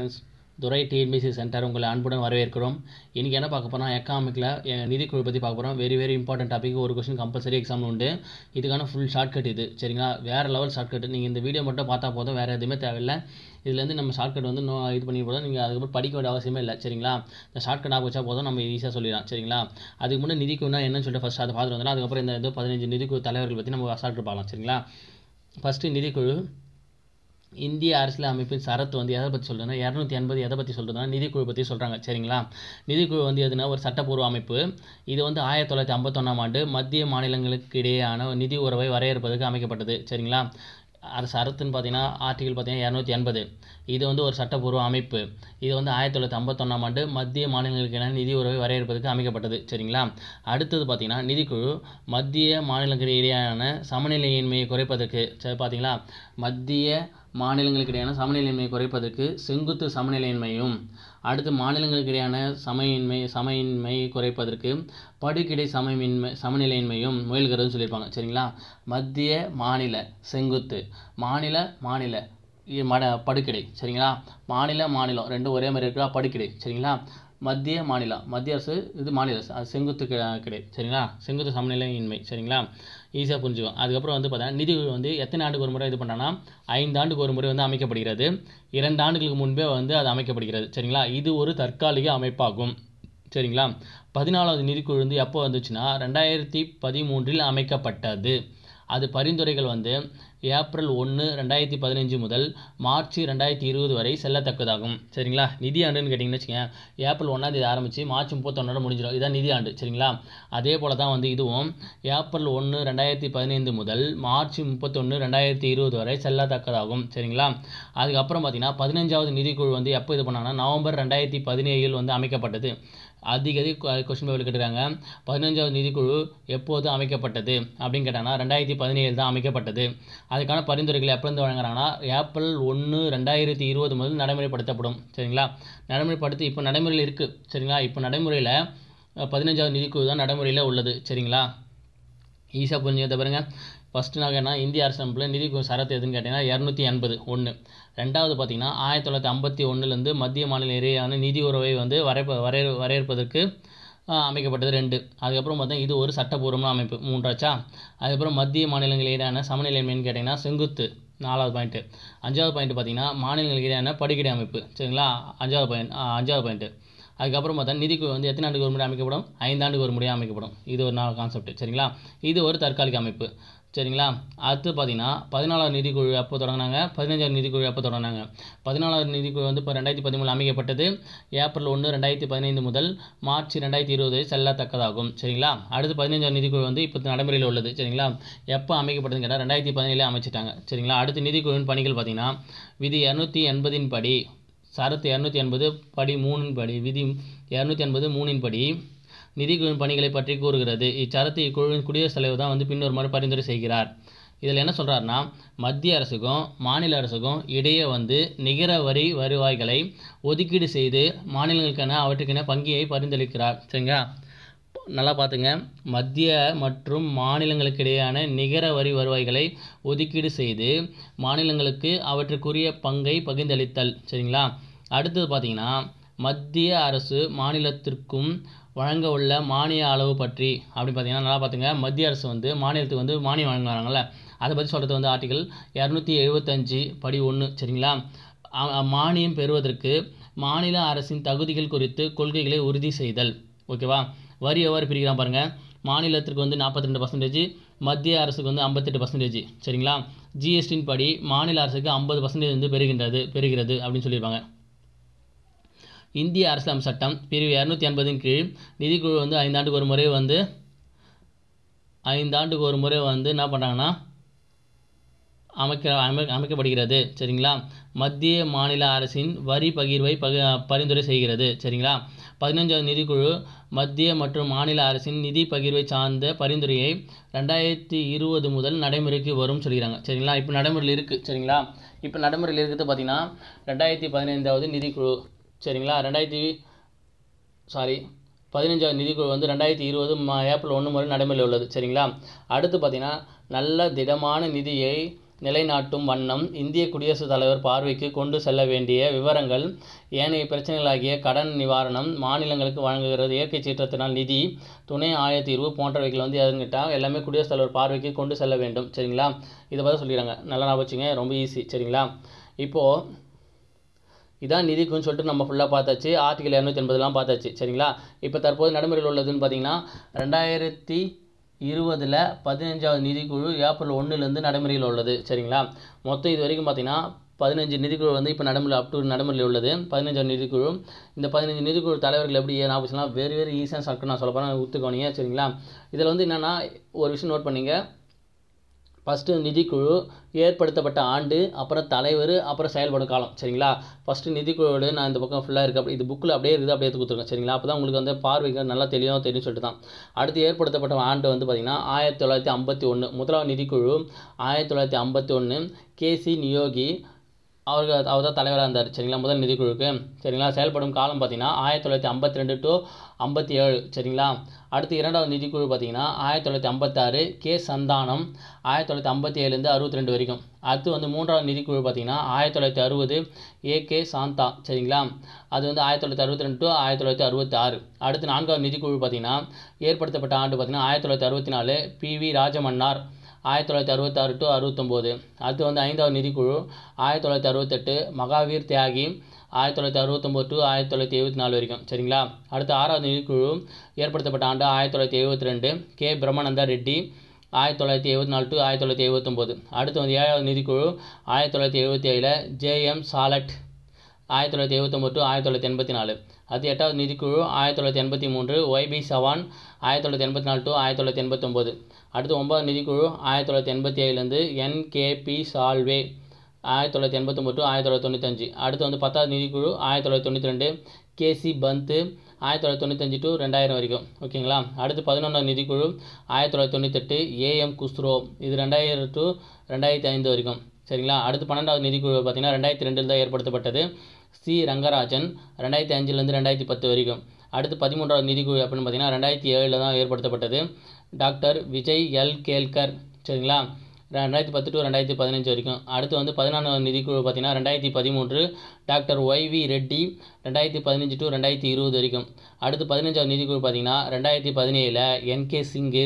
friends துரை TNPSC centre உங்களை அன்புடன் வரவேற்கிறோம் இன்றைக்கி என்ன பார்க்க போகிறோம் எக்கனாமிக்கில் நிதிக்குழு பற்றி பார்க்க போகிறோம் வெரி வெரி இம்பார்ட்டன்ட் டாபிக் ஒரு கொஸ்டின் கம்பல்சரி எக்ஸாம் உண்டு இதுக்கான ஃபுல் ஷார்ட்கட் இது சரிங்களா வேறு லெவல் ஷார்ட்கட் நீங்கள் இந்த வீடியோ மட்டும் பார்த்தா போதும் வேறு எதுவுமே தேவையில்லை இதுலேருந்து நம்ம ஷார்ட்கட் வந்து நோ இது பண்ணி போதும் நீங்கள் அதுக்கப்புறம் படிக்க வேண்டிய அவசியமே இல்லை சரிங்களா இந்த ஷார்ட்கட் ஆக வச்சா போதும் நம்ம ஈஸியாக சொல்லிடலாம் சரிங்களா அதுக்கு முன்னாடி நிதிக்குன்னா என்னன்னு சொல்லிட்டு ஃபஸ்ட் அதை பார்த்துட்டு வந்தோம்னா அதுக்கப்புறம் இந்த இது பதினஞ்சு நிதிக்குழு தலைவர்கள் பற்றி நம்ம ஷார்ட்கட் பார்க்கலாம் சரிங்களா ஃபஸ்ட்டு நிதிக்குழு இந்திய அரசியல் அமைப்பின் சரத்து வந்து எதை பற்றி சொல்கிறதுனா இரநூத்தி எண்பது எதை பற்றி சொல்கிறதுனா நிதிக்குழு பற்றி சொல்கிறாங்க சரிங்களா நிதிக்குழு வந்து எதுனா ஒரு சட்டப்பூர்வ அமைப்பு இது வந்து ஆயிரத்தி தொள்ளாயிரத்தி ஐம்பத்தொன்னாம் ஆண்டு மத்திய மாநிலங்களுக்கு இடையேயான நிதி உறவை வரையறுப்பதற்கு அமைக்கப்பட்டது சரிங்களா அரசு அறுத்துன்னு பார்த்தீங்கன்னா ஆர்டிகல் பார்த்தீங்கன்னா இரநூத்தி எண்பது இது வந்து ஒரு சட்டப்பூர்வ அமைப்பு இது வந்து ஆயிரத்தி தொள்ளாயிரத்தி ஐம்பத்தொன்னாம் ஆண்டு மத்திய மாநிலங்களுக்கான நிதி உறவை வரையறுப்பதற்கு அமைக்கப்பட்டது சரிங்களா அடுத்தது பார்த்தீங்கன்னா நிதிக்குழு மத்திய மாநிலங்களுக்கு இடையேயான சமநிலையின்மையை குறைப்பதற்கு சரி பார்த்தீங்களா மத்திய மாநிலங்களுக்கிடையான சமநிலையின்மையை குறைப்பதற்கு செங்குத்து சமநிலையின்மையும் அடுத்து மாநிலங்களுக்கிடையான சமையின்மை சமையின்மையை குறைப்பதற்கு படுக்கிடை சமமின்மை சமநிலையின்மையும் முயல்கிறதுன்னு சொல்லியிருப்பாங்க சரிங்களா மத்திய மாநில செங்குத்து மாநில மாநில மட படுக்கிடை சரிங்களா மாநில மாநிலம் ரெண்டும் ஒரே மாதிரி இருக்கா படுக்கிடை சரிங்களா மத்திய மாநிலம் மத்திய அரசு இது மாநில அரசு அது செங்குத்து கிடை சரிங்களா செங்குத்து சமநிலையின்மை சரிங்களா ஈஸியாக புரிஞ்சுக்கும் அதுக்கப்புறம் வந்து பார்த்தீங்கன்னா நிதி வந்து எத்தனை ஆண்டுக்கு ஒரு முறை இது பண்ணான்னா ஐந்து ஆண்டுக்கு ஒரு முறை வந்து அமைக்கப்படுகிறது இரண்டு ஆண்டுகளுக்கு முன்பே வந்து அது அமைக்கப்படுகிறது சரிங்களா இது ஒரு தற்காலிக அமைப்பாகும் சரிங்களா பதினாலாவது நிதிக்குழு வந்து எப்போ வந்துச்சுன்னா ரெண்டாயிரத்தி பதிமூன்றில் அமைக்கப்பட்டது அது பரிந்துரைகள் வந்து ஏப்ரல் ஒன்று ரெண்டாயிரத்தி பதினஞ்சு முதல் மார்ச் ரெண்டாயிரத்தி இருபது வரை செல்லத்தக்கதாகும் சரிங்களா நிதி ஆண்டுன்னு கேட்டிங்கன்னு வச்சுக்கோங்க ஏப்ரல் ஒன்றாந்தேதி ஆரம்பித்து மார்ச் முப்பத்தொன்னோட முடிஞ்சிடும் இதான் நிதி ஆண்டு சரிங்களா அதே போல் தான் வந்து இதுவும் ஏப்ரல் ஒன்று ரெண்டாயிரத்தி பதினைந்து முதல் மார்ச் முப்பத்தொன்று ரெண்டாயிரத்தி இருபது வரை செல்லத்தக்கதாகும் சரிங்களா அதுக்கப்புறம் பார்த்திங்கன்னா பதினஞ்சாவது நிதிக்குழு வந்து எப்போ இது பண்ணாங்கன்னா நவம்பர் ரெண்டாயிரத்தி பதினேழில் வந்து அமைக்கப்பட்டது அதிக கொஸ்டின் பேப்பர் கேட்டுருக்காங்க பதினஞ்சாவது நிதிக்குழு எப்போது அமைக்கப்பட்டது அப்படின்னு கேட்டாங்கன்னா ரெண்டாயிரத்தி பதினேழு தான் அமைக்கப்பட்டது அதுக்கான பரிந்துரைகளை எப்போது வழங்குறாங்கன்னா ஏப்ரல் ஒன்று ரெண்டாயிரத்தி இருபது முதல் நடைமுறைப்படுத்தப்படும் சரிங்களா நடைமுறைப்படுத்தி இப்போ நடைமுறையில் இருக்குது சரிங்களா இப்போ நடைமுறையில் பதினஞ்சாவது நிதிக்குழு தான் நடைமுறையில் உள்ளது சரிங்களா ஈஸியாக புரிஞ்சுக்கிறத பாருங்கள் ஃபஸ்ட்டு நகை என்ன இந்திய அரசமைப்பில் நிதி சரத்து எதுன்னு கேட்டிங்கன்னா இரநூத்தி எண்பது ஒன்று ரெண்டாவது பார்த்திங்கன்னா ஆயிரத்தி தொள்ளாயிரத்தி ஐம்பத்தி ஒன்றுலேருந்து மத்திய மாநில இடையேயான நிதி உறவை வந்து வரைப்ப வரைய வரையறுப்பதற்கு அமைக்கப்பட்டது ரெண்டு அதுக்கப்புறம் பார்த்தா இது ஒரு சட்டபூர்வமான அமைப்பு மூன்றாச்சா அதுக்கப்புறம் மத்திய மாநிலங்கள் இடையான சமநிலைமைன்னு கேட்டிங்கன்னா செங்குத்து நாலாவது பாயிண்ட்டு அஞ்சாவது பாயிண்ட் பார்த்திங்கன்னா மாநிலங்கள் இடையான படிக்கடை அமைப்பு சரிங்களா அஞ்சாவது பாயிண்ட் அஞ்சாவது பாயிண்ட்டு அதுக்கப்புறம் பார்த்தா நிதிக்கு வந்து எத்தனை ஆண்டுக்கு ஒரு முறை அமைக்கப்படும் ஐந்தாண்டுக்கு ஒரு முறையாக அமைக்கப்படும் இது ஒரு நாலு கான்செப்ட் சரிங்களா இது ஒரு தற்காலிக அமைப்பு சரிங்களா அடுத்து பார்த்தீங்கன்னா பதினாலாவது நிதிக்குழு அப்போ தொடங்கினாங்க பதினஞ்சாவது நிதிக்குழு அப்போ தொடங்கினாங்க பதினாலாவது நிதிக்குழு வந்து இப்போ ரெண்டாயிரத்தி பதிமூணு அமைக்கப்பட்டது ஏப்ரல் ஒன்று ரெண்டாயிரத்தி பதினைந்து முதல் மார்ச் ரெண்டாயிரத்தி இருபது செல்லத்தக்கதாகும் சரிங்களா அடுத்து பதினஞ்சாவது நிதிக்குழு வந்து இப்போ நடைமுறையில் உள்ளது சரிங்களா எப்போ அமைக்கப்பட்டதுன்னு கேட்டால் ரெண்டாயிரத்தி பதினேழு அமைச்சிட்டாங்க சரிங்களா அடுத்து நிதிக்குழுவின் பணிகள் பார்த்தீங்கன்னா விதி இரநூத்தி எண்பதின் படி சரத்து இரநூத்தி எண்பது படி மூணின் படி விதி இரநூத்தி எண்பது மூணின் படி குழு பணிகளை பற்றி கூறுகிறது இச்சரத்து இக்குழுவின் குடியரசுத் தலைவர் தான் வந்து பின்வருமாறு பரிந்துரை செய்கிறார் இதில் என்ன சொல்கிறாருன்னா மத்திய அரசுக்கும் மாநில அரசுக்கும் இடையே வந்து நிகர வரி வருவாய்களை ஒதுக்கீடு செய்து மாநிலங்களுக்கான அவற்றுக்கென பங்கியை பரிந்துரைக்கிறார் சரிங்களா நல்லா பார்த்துங்க மத்திய மற்றும் மாநிலங்களுக்கு இடையேயான நிகர வரி வருவாய்களை ஒதுக்கீடு செய்து மாநிலங்களுக்கு அவற்றுக்குரிய பங்கை பகிர்ந்தளித்தல் சரிங்களா அடுத்தது பார்த்திங்கன்னா மத்திய அரசு மாநிலத்திற்கும் வழங்க உள்ள மானிய அளவு பற்றி அப்படின்னு பார்த்தீங்கன்னா நல்லா பார்த்துங்க மத்திய அரசு வந்து மாநிலத்துக்கு வந்து மானியம் வழங்குறாங்கல்ல அதை பற்றி சொல்கிறது வந்து ஆர்டிகல் இரநூத்தி எழுபத்தஞ்சு படி ஒன்று சரிங்களா மானியம் பெறுவதற்கு மாநில அரசின் தகுதிகள் குறித்து கொள்கைகளை உறுதி செய்தல் ஓகேவா வரி எவ்வாறு பிரிக்கிறான் பாருங்கள் மாநிலத்திற்கு வந்து நாற்பத்தி ரெண்டு பர்சன்டேஜ் மத்திய அரசுக்கு வந்து ஐம்பத்தெட்டு பர்சன்டேஜ் சரிங்களா ஜிஎஸ்டின் படி மாநில அரசுக்கு ஐம்பது பர்சன்டேஜ் வந்து பெறுகின்றது பெறுகிறது அப்படின்னு சொல்லியிருப்பாங்க இந்திய அரசியலமைப்பு சட்டம் பிரிவு இரநூத்தி எண்பதின் கீழ் நிதிக்குழு வந்து ஐந்தாண்டுக்கு ஒரு முறை வந்து ஐந்தாண்டுக்கு ஒரு முறை வந்து என்ன பண்ணுறாங்கன்னா அமைக்க அமை அமைக்கப்படுகிறது சரிங்களா மத்திய மாநில அரசின் வரி பகிர்வை பக பரிந்துரை செய்கிறது சரிங்களா பதினஞ்சாவது நிதிக்குழு மத்திய மற்றும் மாநில அரசின் நிதி பகிர்வை சார்ந்த பரிந்துரையை ரெண்டாயிரத்தி இருபது முதல் நடைமுறைக்கு வரும் சொல்கிறாங்க சரிங்களா இப்போ நடைமுறையில் இருக்குது சரிங்களா இப்போ நடைமுறையில் இருக்கிறது பார்த்திங்கன்னா ரெண்டாயிரத்தி பதினைந்தாவது நிதிக்குழு சரிங்களா ரெண்டாயிரத்தி சாரி பதினஞ்சாவது நிதிக்குழு வந்து ரெண்டாயிரத்தி இருபது ஏப்ரல் ஒன்று முறை நடைமுறையில் உள்ளது சரிங்களா அடுத்து பார்த்திங்கன்னா நல்ல திடமான நிதியை நிலைநாட்டும் வண்ணம் இந்திய குடியரசுத் தலைவர் பார்வைக்கு கொண்டு செல்ல வேண்டிய விவரங்கள் ஏனைய பிரச்சனைகளாகிய கடன் நிவாரணம் மாநிலங்களுக்கு வழங்குகிறது இயற்கை சீற்றத்தினால் நிதி துணை ஆயத்தீர்வு போன்றவைகள் வந்து எதுங்கிட்டால் எல்லாமே குடியரசுத் தலைவர் பார்வைக்கு கொண்டு செல்ல வேண்டும் சரிங்களா இதை பற்றி சொல்லிடுறாங்க நல்லா நான் வச்சுங்க ரொம்ப ஈஸி சரிங்களா இப்போது இதான் நிதிக்குன்னு சொல்லிட்டு நம்ம ஃபுல்லாக பார்த்தாச்சு ஆர்டிகல் இரநூத்தி எண்பதுலாம் பார்த்தாச்சு சரிங்களா இப்போ தற்போது நடைமுறையில் உள்ளதுன்னு பார்த்தீங்கன்னா ரெண்டாயிரத்தி இருபதில் பதினஞ்சாவது நிதிக்குழு ஏப்ரல் ஒன்றுலேருந்து நடைமுறையில் உள்ளது சரிங்களா மொத்தம் இது வரைக்கும் பார்த்தீங்கன்னா பதினஞ்சு நிதிக்குழு வந்து இப்போ நடைமுறை அப் டு நடைமுறையில் உள்ளது பதினஞ்சாவது நிதிக்குழு இந்த பதினஞ்சு நிதிக்குழு தலைவர்கள் எப்படி ஏன் ஆஃபீஸ்லாம் வேறு வேறு ஈஸியாக சக்கு நான் சொல்ல சரிங்களா இதில் வந்து என்னென்னா ஒரு விஷயம் நோட் பண்ணிங்க ஃபஸ்ட்டு நிதிக்குழு ஏற்படுத்தப்பட்ட ஆண்டு அப்புறம் தலைவர் அப்புறம் செயல்படும் காலம் சரிங்களா ஃபஸ்ட்டு நிதிக்குழுவோடு நான் இந்த பக்கம் ஃபுல்லாக இருக்குது அப்படி இது புக்கில் அப்படியே இருக்குது அப்படியே கொடுத்துருக்கேன் சரிங்களா அப்போ தான் உங்களுக்கு வந்து பார்வைகள் நல்லா தெளிவாக தெரியும் சொல்லிட்டு தான் அடுத்து ஏற்படுத்தப்பட்ட ஆண்டு வந்து பார்த்திங்கன்னா ஆயிரத்தி தொள்ளாயிரத்தி ஐம்பத்தி ஒன்று முதலாவது நிதிக்குழு ஆயிரத்தி தொள்ளாயிரத்தி ஐம்பத்தி ஒன்று கேசி நியோகி அவருக்கு அவர் தான் தலைவராக இருந்தார் சரிங்களா முதல் நிதிக்குழுக்கு சரிங்களா செயல்படும் காலம் பார்த்தீங்கன்னா ஆயிரத்தி தொள்ளாயிரத்தி ஐம்பத்தி ரெண்டு டு ஐம்பத்தி ஏழு சரிங்களா அடுத்து இரண்டாவது நிதிக்குழு பார்த்தீங்கன்னா ஆயிரத்தி தொள்ளாயிரத்தி ஐம்பத்தாறு கே சந்தானம் ஆயிரத்தி தொள்ளாயிரத்தி ஐம்பத்தி ஏழுலேருந்து அறுபத்தி ரெண்டு வரைக்கும் அடுத்து வந்து மூன்றாவது நிதிக்குழு பார்த்தீங்கன்னா ஆயிரத்தி தொள்ளாயிரத்தி அறுபது ஏ கே சாந்தா சரிங்களா அது வந்து ஆயிரத்தி தொள்ளாயிரத்தி அறுபத்தி ரெண்டு டு ஆயிரத்தி தொள்ளாயிரத்தி அறுபத்தி ஆறு அடுத்து நான்காவது நிதிக்குழு பார்த்தீங்கன்னா ஏற்படுத்தப்பட்ட ஆண்டு பார்த்தீங்கன்னா ஆயிரத்தி தொள்ளாயிரத்தி அறுபத்தி நாலு பி வி ராஜமன்னார் ஆயிரத்தி தொள்ளாயிரத்தி அறுபத்தாறு டு அறுபத்தொம்போது அடுத்து வந்து ஐந்தாவது நிதிக்குழு ஆயிரத்தி தொள்ளாயிரத்தி அறுபத்தெட்டு மகாவீர் தியாகி ஆயிரத்தி தொள்ளாயிரத்தி அறுபத்தொம்போது டு ஆயிரத்தி தொள்ளாயிரத்தி எழுபத்தி நாலு வரைக்கும் சரிங்களா அடுத்து ஆறாவது நிதிக்குழு ஏற்படுத்தப்பட்ட ஆண்டு ஆயிரத்தி தொள்ளாயிரத்தி எழுபத்தி ரெண்டு கே பிரம்மானந்தா ரெட்டி ஆயிரத்தி தொள்ளாயிரத்தி எழுபத்தி நாலு டு ஆயிரத்தி தொள்ளாயிரத்தி எழுபத்தொம்போது அடுத்து வந்து ஏழாவது நிதிக்குழு ஆயிரத்தி தொள்ளாயிரத்தி எழுபத்தி ஏழில் ஜேஎம் சாலட் ஆயிரத்தி தொள்ளாயிரத்தி எழுபத்தொம்பது டு ஆயிரத்தி தொள்ளாயிரத்தி எண்பத்தி நாலு அது எட்டாவது நிதிக்குழு ஆயிரத்தி தொள்ளாயிரத்தி எண்பத்தி மூன்று ஒய்பி சவான் ஆயிரத்தி தொள்ளாயிரத்தி எண்பத்தி நாலு டு ஆயிரத்தி தொள்ளாயிரத்தி எண்பத்தொம்போது அடுத்து ஒன்பதாவது நிதிக்குழு ஆயிரத்தி தொள்ளாயிரத்தி எண்பத்தி ஏழுலேருந்து என்கேபி சால்வே ஆயிரத்தி தொள்ளாயிரத்தி எண்பத்தொம்பது டு ஆயிரத்தி தொள்ளாயிரத்தி தொண்ணூத்தஞ்சு அடுத்து வந்து பத்தாவது நிதிக்குழு ஆயிரத்தி தொள்ளாயிரத்தி தொண்ணூற்றி ரெண்டு கேசி பந்து ஆயிரத்தி தொள்ளாயிரத்தி தொண்ணூத்தஞ்சு டு ரெண்டாயிரம் வரைக்கும் ஓகேங்களா அடுத்து பதினொன்றாவது நிதிக்குழு ஆயிரத்தி தொள்ளாயிரத்தி தொண்ணூத்தெட்டு ஏஎம் குஸ்ரோ இது ரெண்டாயிரம் டு ரெண்டாயிரத்தி ஐந்து வரைக்கும் சரிங்களா அடுத்து பன்னெண்டாவது நிதிக்குழு பார்த்திங்கன்னா ரெண்டாயிரத்தி ரெண்டில் தான் ஏற்படுத்தப்பட்டது சி ரங்கராஜன் ரெண்டாயிரத்தி அஞ்சுலேருந்து ரெண்டாயிரத்தி பத்து வரைக்கும் அடுத்து பதிமூன்றாவது நிதிக்குழு அப்படின்னு பார்த்தீங்கன்னா ரெண்டாயிரத்தி ஏழில் தான் ஏற்படுத்தப்பட்டது டாக்டர் விஜய் எல் கேல்கர் சரிங்களா ரெண்டாயிரத்தி பத்து டு ரெண்டாயிரத்தி பதினஞ்சு வரைக்கும் அடுத்து வந்து பதினான்காவது நிதிக்குழு பார்த்தீங்கன்னா ரெண்டாயிரத்தி பதிமூன்று டாக்டர் ஒய் வி ரெட்டி ரெண்டாயிரத்தி பதினஞ்சு டு ரெண்டாயிரத்தி இருபது வரைக்கும் அடுத்து பதினஞ்சாவது நிதிக்குழு பார்த்தீங்கன்னா ரெண்டாயிரத்தி பதினேழில் கே சிங்கு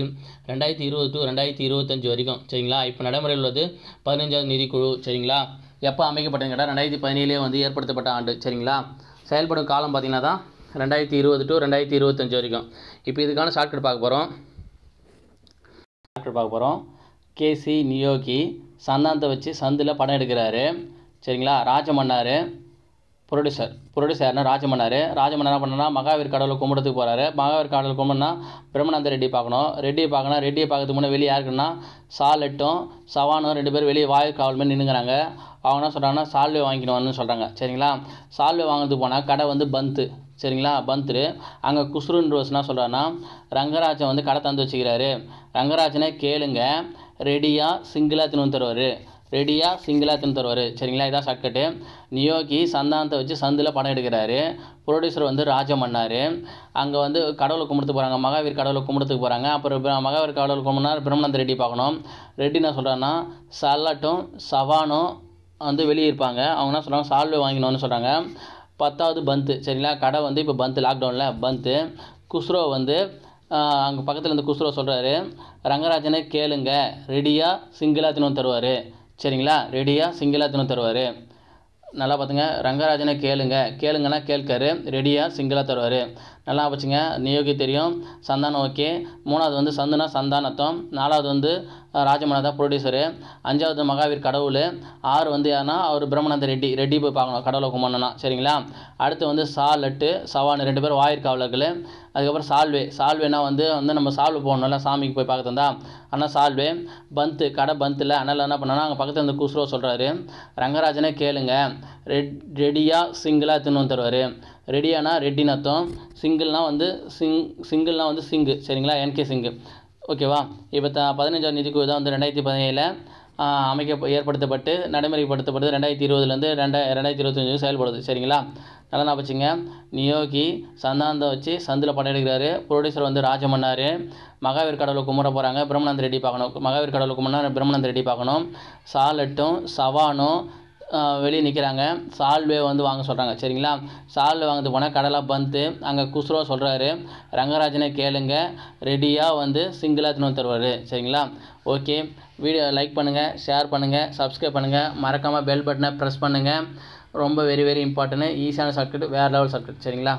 ரெண்டாயிரத்தி இருபது டு ரெண்டாயிரத்தி இருபத்தஞ்சு வரைக்கும் சரிங்களா இப்போ நடைமுறையில் உள்ளது பதினஞ்சாவது நிதிக்குழு சரிங்களா எப்போ அமைக்கப்பட்டது கேட்டால் ரெண்டாயிரத்தி பதினேழே வந்து ஏற்படுத்தப்பட்ட ஆண்டு சரிங்களா செயல்படும் காலம் பார்த்திங்கன்னா தான் ரெண்டாயிரத்தி இருபது டு ரெண்டாயிரத்தி இருபத்தஞ்சு வரைக்கும் இப்போ இதுக்கான ஷார்ட்கட் பார்க்க போகிறோம் ஷார்ட்கட் பார்க்க போகிறோம் கேசி நியோகி சந்தானத்தை வச்சு சந்தில் படம் எடுக்கிறாரு சரிங்களா ராஜமன்னார் ப்ரொடியூசர் ப்ரொடியூசர் யாருன்னா ராஜமன்னார் ராஜமன் என்ன பண்ணனா மகாவீர் கடவுளை கும்பிடத்துக்கு போகிறாரு மகாவீர் கடவுளை கும்பிடனா பிரம்மநந்த ரெட்டி பார்க்கணும் ரெட்டியை பார்க்கணும் ரெட்டியை பார்க்கறது முன்னே வெளியே யாருக்குன்னா எட்டும் சவானும் ரெண்டு பேரும் வெளியே வாயு காவல் மாதிரி நின்றுங்கிறாங்க அவங்க என்ன சொல்கிறாங்கன்னா சால்வை வாங்கிக்கணும்னு சொல்கிறாங்க சரிங்களா சால்வை வாங்கிறதுக்கு போனால் கடை வந்து பந்து சரிங்களா பந்துரு அங்கே குசுருன் ரோஸ் என்ன சொல்கிறான்னா ரங்கராஜன் வந்து கடை தந்து வச்சுக்கிறாரு ரங்கராஜனை கேளுங்க ரெடியாக சிங்கிளாக தின்னு தருவார் ரெடியாக சிங்கிளாக எடுத்துன்னு தருவார் சரிங்களா இதான் ஷார்ட்கட்டு நியோகி சந்தானத்தை வச்சு சந்தில் படம் எடுக்கிறாரு ப்ரொடியூசர் வந்து ராஜமன்னார் அங்கே வந்து கடவுளை கும்பிடுத்து போகிறாங்க மகாவீர் கடவுளை கும்பிடுத்துக்கு போகிறாங்க அப்புறம் மகாவீர் கடவுளை கும்பிடுனா பிரம்மநந்த ரெட்டி பார்க்கணும் ரெட்டி என்ன சொல்கிறேன்னா சல்லட்டும் சவானும் வந்து வெளியே இருப்பாங்க அவங்க என்ன சொல்கிறாங்க சால்வே வாங்கினோம்னு சொல்கிறாங்க பத்தாவது பந்து சரிங்களா கடை வந்து இப்போ பந்து லாக்டவுனில் பந்து குஸ்ரோ வந்து அங்கே பக்கத்தில் இருந்து குஸ்ரோ சொல்கிறாரு ரங்கராஜனை கேளுங்க ரெடியாக சிங்கிளாக தினம் தருவார் சரிங்களா ரெடியாக சிங்கிளாக தின்னு தருவார் நல்லா பார்த்துங்க ரங்கராஜனை கேளுங்க கேளுங்கன்னா கேட்காரு ரெடியாக சிங்கிளாக தருவார் நல்லா வச்சுங்க நியோகி தெரியும் சந்தானம் ஓகே மூணாவது வந்து சந்துனா சந்தானத்தம் நாலாவது வந்து ராஜமனா தான் ப்ரொடியூசரு அஞ்சாவது மகாவீர் கடவுள் ஆறு வந்து யாருன்னா அவர் பிரம்மநந்த ரெட்டி ரெட்டி போய் பார்க்கணும் கடவுளை கும்பிடணும்னா சரிங்களா அடுத்து வந்து சா லட்டு சவான் ரெண்டு பேர் வாயிற்காவலர்கள் அதுக்கப்புறம் சால்வே சால்வேனா வந்து வந்து நம்ம சால்வ் போகணும்ல சாமிக்கு போய் பார்க்க தந்தா ஆனால் சால்வே பந்து கடை பந்தில் அதனால் என்ன பண்ணனா அங்கே பக்கத்தில் வந்து குஸ்ரோ சொல்கிறாரு ரங்கராஜனே கேளுங்க ரெட் ரெடியாக சிங்கிளாக தின்னு வந்து தருவார் ரெடியானா ரெட்டின்னு அர்த்தம் சிங்கிள்னால் வந்து சிங் சிங்கிள்னால் வந்து சிங்கு சரிங்களா என்கே சிங்கு ஓகேவா இப்போ த பதினஞ்சாம் நிதிக்குழு தான் வந்து ரெண்டாயிரத்தி பதினேழில் அமைக்க ஏற்படுத்தப்பட்டு நடைமுறைப்படுத்தப்பட்டு ரெண்டாயிரத்தி இருபதுலேருந்து ரெண்டா ரெண்டாயிரத்தி இருபத்தஞ்சு செயல்படுது சரிங்களா நல்லா நான் வச்சுங்க நியோகி சந்தாந்தம் வச்சு சந்தில் படம் எடுக்கிறாரு ப்ரொடியூசர் வந்து ராஜமன்னார் மகாவீர் கடவுளை கும்பிட போகிறாங்க பிரம்மநந்த ரெட்டி பார்க்கணும் மகாவீர் கடவுளை கும்பிட்னா பிரம்மநந்த ரெட்டி பார்க்கணும் சாலட்டும் சவானும் வெளியே நிற்கிறாங்க சால்வே வந்து வாங்க சொல்கிறாங்க சரிங்களா சால்வே வாங்கிறது போனால் கடலாக பந்து அங்கே குஸ்ரோ சொல்கிறாரு ரங்கராஜனை கேளுங்க ரெடியாக வந்து சிங்கிளாக தினம் தருவார் சரிங்களா ஓகே வீடியோ லைக் பண்ணுங்கள் ஷேர் பண்ணுங்கள் சப்ஸ்கிரைப் பண்ணுங்கள் மறக்காமல் பெல் பட்டனை ப்ரெஸ் பண்ணுங்கள் ரொம்ப வெரி வெரி இம்பார்ட்டன்ட் ஈஸியான சர்க்கிட் வேறு லெவல் சர்க்கிட் சரிங்களா